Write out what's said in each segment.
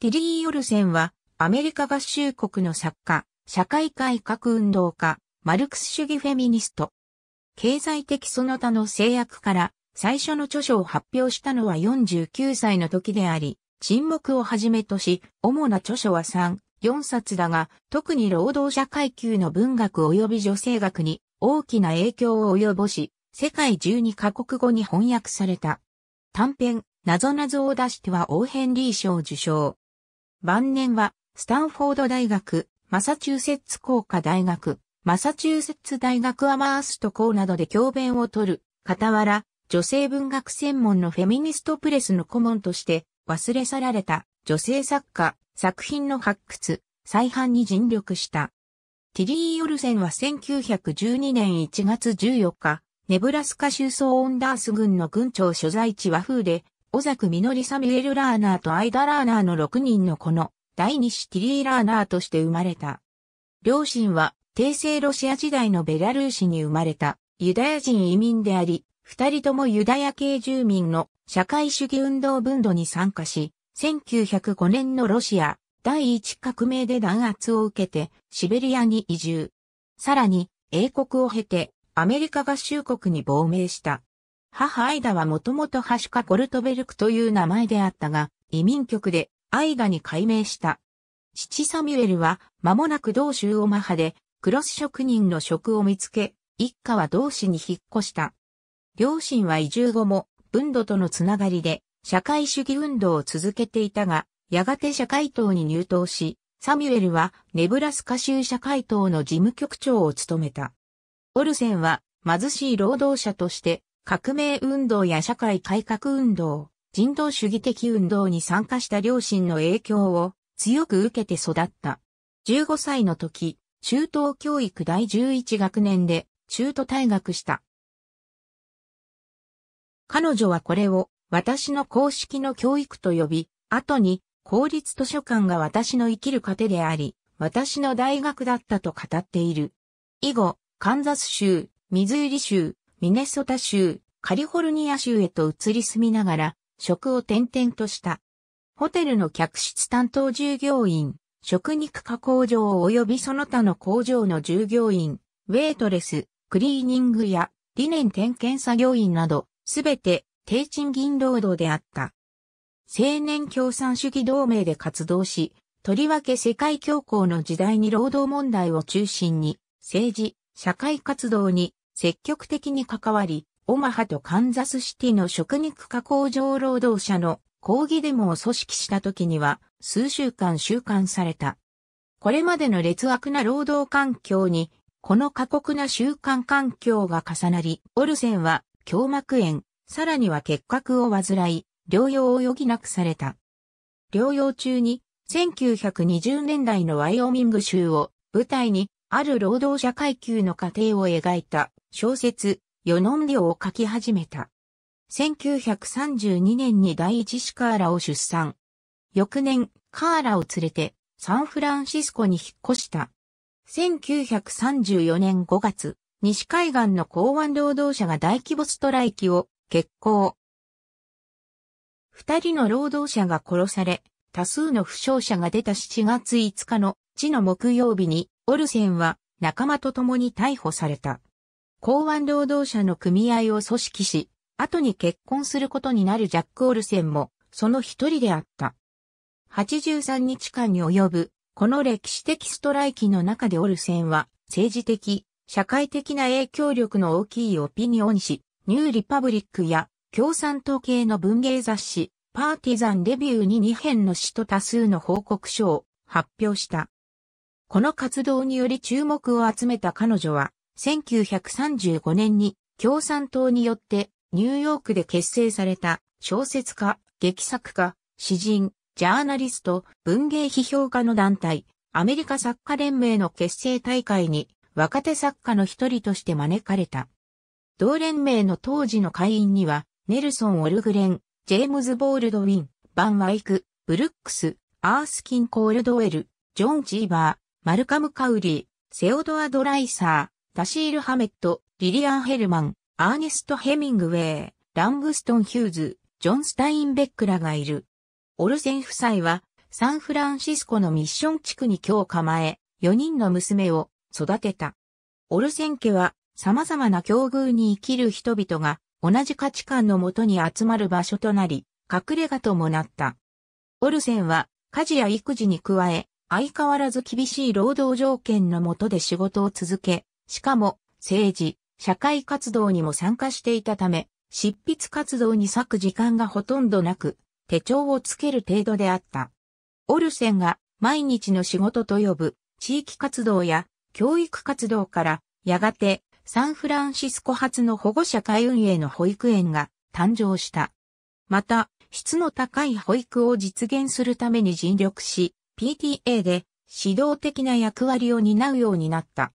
ティリー・ヨルセンは、アメリカ合衆国の作家、社会改革運動家、マルクス主義フェミニスト。経済的その他の制約から最初の著書を発表したのは49歳の時であり、沈黙をはじめとし、主な著書は3、4冊だが、特に労働者階級の文学及び女性学に大きな影響を及ぼし、世界12カ国語に翻訳された。短編、謎謎を出してはオーヘンリー賞受賞。晩年は、スタンフォード大学、マサチューセッツ工科大学、マサチューセッツ大学アマースト校などで教鞭を取る、傍ら、女性文学専門のフェミニストプレスの顧問として、忘れ去られた女性作家、作品の発掘、再販に尽力した。ティリー・ヨルセンは1912年1月14日、ネブラスカ州ソーンダース郡の郡庁所在地和風で、小作みのりサミュエル・ラーナーとアイダ・ラーナーの6人の子の第二子ティリー・ラーナーとして生まれた。両親は、帝政ロシア時代のベラルーシに生まれたユダヤ人移民であり、二人ともユダヤ系住民の社会主義運動分土に参加し、1905年のロシア第一革命で弾圧を受けてシベリアに移住。さらに英国を経てアメリカ合衆国に亡命した。母アイダはもともとハシュカ・コルトベルクという名前であったが、移民局でアイダに改名した。父サミュエルは間もなく同州オマハでクロス職人の職を見つけ、一家は同市に引っ越した。両親は移住後も分度とのつながりで社会主義運動を続けていたが、やがて社会党に入党し、サミュエルはネブラスカ州社会党の事務局長を務めた。オルセンは貧しい労働者として革命運動や社会改革運動、人道主義的運動に参加した両親の影響を強く受けて育った。15歳の時、中等教育第11学年で中途退学した。彼女はこれを私の公式の教育と呼び、後に公立図書館が私の生きる糧であり、私の大学だったと語っている。以後、カンザス州、ミズーリ州、ミネソタ州、カリフォルニア州へと移り住みながら、職を転々とした。ホテルの客室担当従業員、食肉加工場及びその他の工場の従業員、ウェイトレス、クリーニングや理念点検作業員など、すべて低賃金労働であった。青年共産主義同盟で活動し、とりわけ世界恐慌の時代に労働問題を中心に、政治、社会活動に積極的に関わり、オマハとカンザスシティの食肉加工場労働者の抗議デモを組織した時には数週間収監された。これまでの劣悪な労働環境に、この過酷な収監環境が重なり、オルセンは胸膜炎、さらには結核を患い、療養を余儀なくされた。療養中に、1920年代のワイオミング州を舞台に、ある労働者階級の家庭を描いた小説、ヨノンデオを書き始めた。1932年に第一子カーラを出産。翌年、カーラを連れてサンフランシスコに引っ越した。1934年5月、西海岸の港湾労働者が大規模ストライキを決行。二人の労働者が殺され、多数の負傷者が出た7月5日の地の木曜日に、オルセンは仲間と共に逮捕された。港湾労働者の組合を組織し、後に結婚することになるジャック・オルセンも、その一人であった。83日間に及ぶ、この歴史的ストライキの中でオルセンは、政治的、社会的な影響力の大きいオピニオン誌、ニューリパブリックや、共産党系の文芸雑誌、パーティザンレビューに2編の詩と多数の報告書を発表した。この活動により注目を集めた彼女は、1935年に共産党によってニューヨークで結成された小説家、劇作家、詩人、ジャーナリスト、文芸批評家の団体、アメリカ作家連盟の結成大会に若手作家の一人として招かれた。同連盟の当時の会員には、ネルソン・オルグレン、ジェームズ・ボールドウィン、バン・ワイク、ブルックス、アースキン・コールドウェル、ジョン・ジーバー、マルカム・カウリー、セオドア・ドライサー、タシール・ハメット、リリアン・ヘルマン、アーネスト・ヘミングウェイ、ラングストン・ヒューズ、ジョン・スタインベックらがいる。オルセン夫妻は、サンフランシスコのミッション地区に今日構え、4人の娘を育てた。オルセン家は、様々な境遇に生きる人々が、同じ価値観のもとに集まる場所となり、隠れ家ともなった。オルセンは、家事や育児に加え、相変わらず厳しい労働条件のもとで仕事を続け、しかも、政治、社会活動にも参加していたため、執筆活動に割く時間がほとんどなく、手帳をつける程度であった。オルセンが毎日の仕事と呼ぶ地域活動や教育活動からやがてサンフランシスコ発の保護者会運営の保育園が誕生した。また、質の高い保育を実現するために尽力し、PTA で指導的な役割を担うようになった。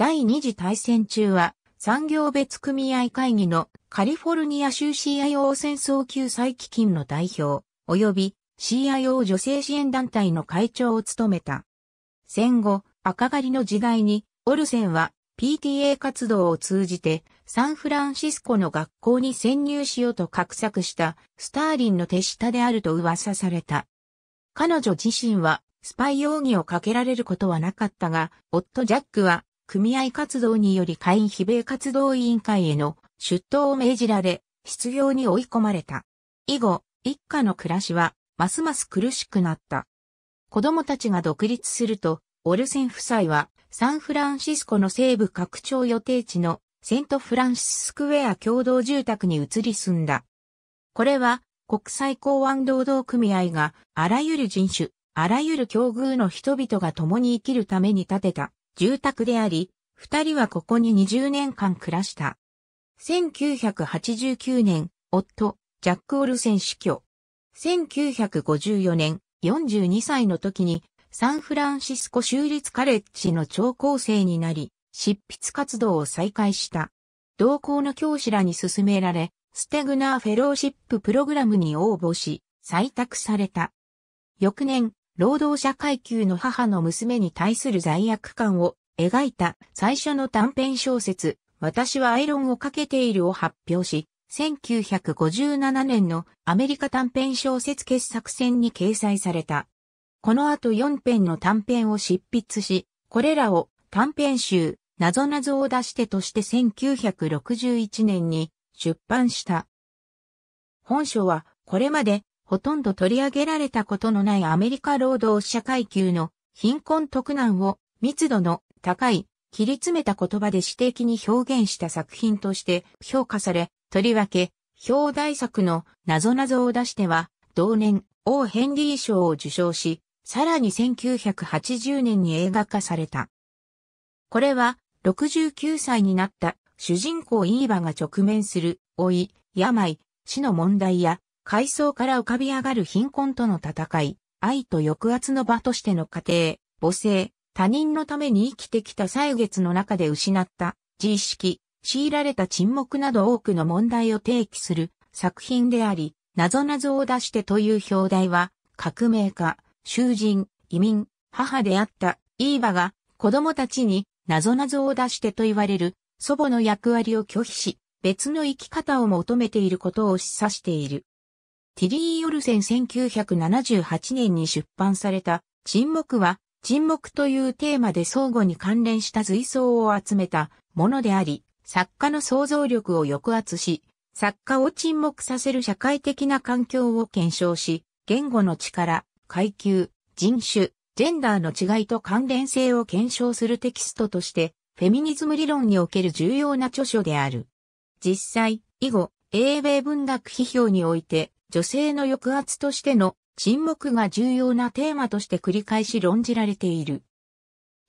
第二次大戦中は産業別組合会議のカリフォルニア州 CIO 戦争救済基金の代表及び CIO 女性支援団体の会長を務めた。戦後、赤狩りの時代にオルセンは PTA 活動を通じてサンフランシスコの学校に潜入しようと画策したスターリンの手下であると噂された。彼女自身はスパイ容疑をかけられることはなかったが、夫ジャックは組合活動により会員非米活動委員会への出頭を命じられ、失業に追い込まれた。以後、一家の暮らしは、ますます苦しくなった。子供たちが独立すると、オルセン夫妻は、サンフランシスコの西部拡張予定地のセントフランシススクェア共同住宅に移り住んだ。これは、国際港湾労働組合が、あらゆる人種、あらゆる境遇の人々が共に生きるために建てた、住宅であり、二人はここに20年間暮らした。1989年、夫、ジャック・オルセン死去。1954年、42歳の時に、サンフランシスコ州立カレッジの長高生になり、執筆活動を再開した。同校の教師らに勧められ、ステグナーフェローシッププログラムに応募し、採択された。翌年、労働者階級の母の娘に対する罪悪感を描いた最初の短編小説、私はアイロンをかけているを発表し、1957年のアメリカ短編小説傑作選に掲載された。この後4編の短編を執筆し、これらを短編集、なぞなぞを出してとして1961年に出版した。本書はこれまでほとんど取り上げられたことのないアメリカ労働者階級の貧困特難を密度の高い切り詰めた言葉で指的に表現した作品として評価され、とりわけ、表題作の謎々を出しては、同年、王ヘンリー賞を受賞し、さらに1980年に映画化された。これは、69歳になった主人公イーバが直面する老い、病、死の問題や階層から浮かび上がる貧困との戦い、愛と抑圧の場としての過程、母性、他人のために生きてきた歳月の中で失った自意識、強いられた沈黙など多くの問題を提起する作品であり、謎々を出してという表題は、革命家、囚人、移民、母であったイーバが子供たちに謎々を出してと言われる祖母の役割を拒否し、別の生き方を求めていることを示唆している。ティリー・ヨルセン1978年に出版された沈黙は沈黙というテーマで相互に関連した随想を集めたものであり、作家の想像力を抑圧し、作家を沈黙させる社会的な環境を検証し、言語の力、階級、人種、ジェンダーの違いと関連性を検証するテキストとして、フェミニズム理論における重要な著書である。実際、以後、英米文学批評において、女性の抑圧としての沈黙が重要なテーマとして繰り返し論じられている。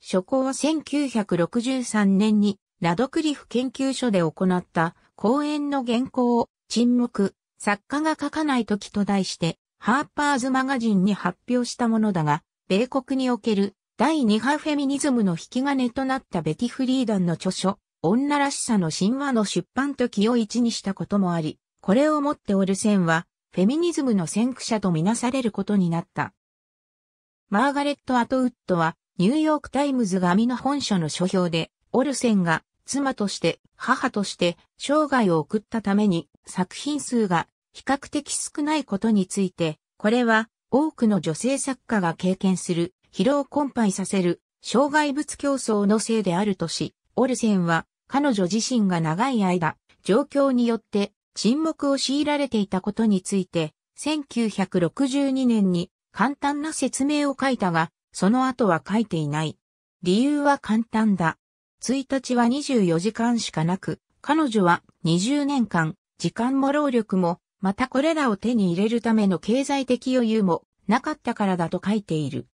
初行は1963年にラドクリフ研究所で行った講演の原稿を沈黙、作家が書かない時と題して、ハーパーズマガジンに発表したものだが、米国における第2波フェミニズムの引き金となったベティ・フリーダンの著書、女らしさの神話の出版時を一にしたこともあり、これを持っておる線は、フェミニズムの先駆者とみなされることになった。マーガレット・アトウッドは、ニューヨーク・タイムズ紙の本書の書評で、オルセンが妻として、母として生涯を送ったために作品数が比較的少ないことについて、これは多くの女性作家が経験する疲労困憊させる障害物競争のせいであるとし、オルセンは彼女自身が長い間、状況によって沈黙を強いられていたことについて、1962年に簡単な説明を書いたが、その後は書いていない。理由は簡単だ。1日は24時間しかなく、彼女は20年間、時間も労力も、またこれらを手に入れるための経済的余裕もなかったからだと書いている。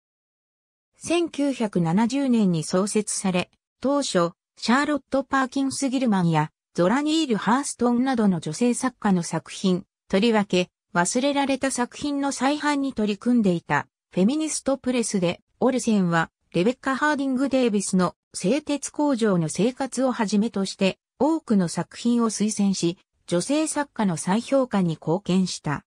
1970年に創設され、当初、シャーロット・パーキンス・ギルマンやゾラニール・ハーストンなどの女性作家の作品、とりわけ、忘れられた作品の再販に取り組んでいた、フェミニストプレスで、オルセンは、レベッカ・ハーディング・デイビスの製鉄工場の生活をはじめとして、多くの作品を推薦し、女性作家の再評価に貢献した。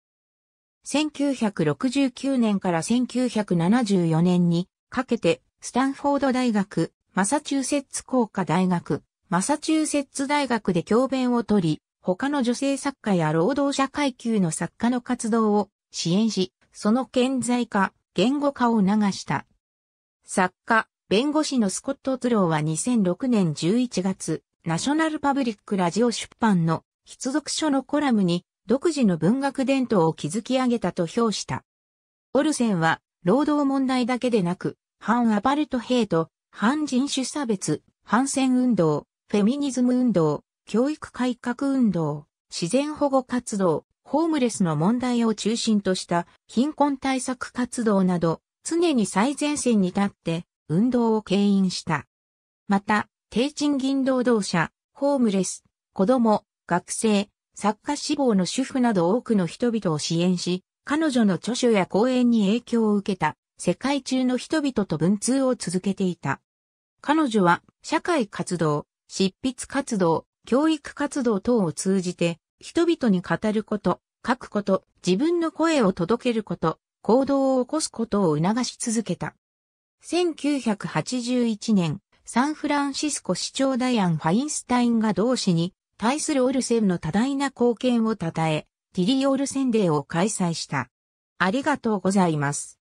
1969年から1974年にかけて、スタンフォード大学、マサチューセッツ工科大学、マサチューセッツ大学で教鞭をとり、他の女性作家や労働者階級の作家の活動を支援し、その顕在化、言語化を促した。作家、弁護士のスコット・トゥローは2006年11月、ナショナルパブリックラジオ出版の必読書のコラムに独自の文学伝統を築き上げたと評した。オルセンは労働問題だけでなく、反アパルトヘイト、反人種差別、反戦運動、フェミニズム運動、教育改革運動、自然保護活動、ホームレスの問題を中心とした貧困対策活動など、常に最前線に立って運動を牽引した。また、低賃金労働者、ホームレス、子供、学生、作家志望の主婦など多くの人々を支援し、彼女の著書や講演に影響を受けた世界中の人々と文通を続けていた。彼女は社会活動、執筆活動、教育活動等を通じて、人々に語ること、書くこと、自分の声を届けること、行動を起こすことを促し続けた。1981年、サンフランシスコ市長ダイアン・ファインスタインが同志に対するオルセンの多大な貢献を称え、ティリー・オルセンデーを開催した。ありがとうございます。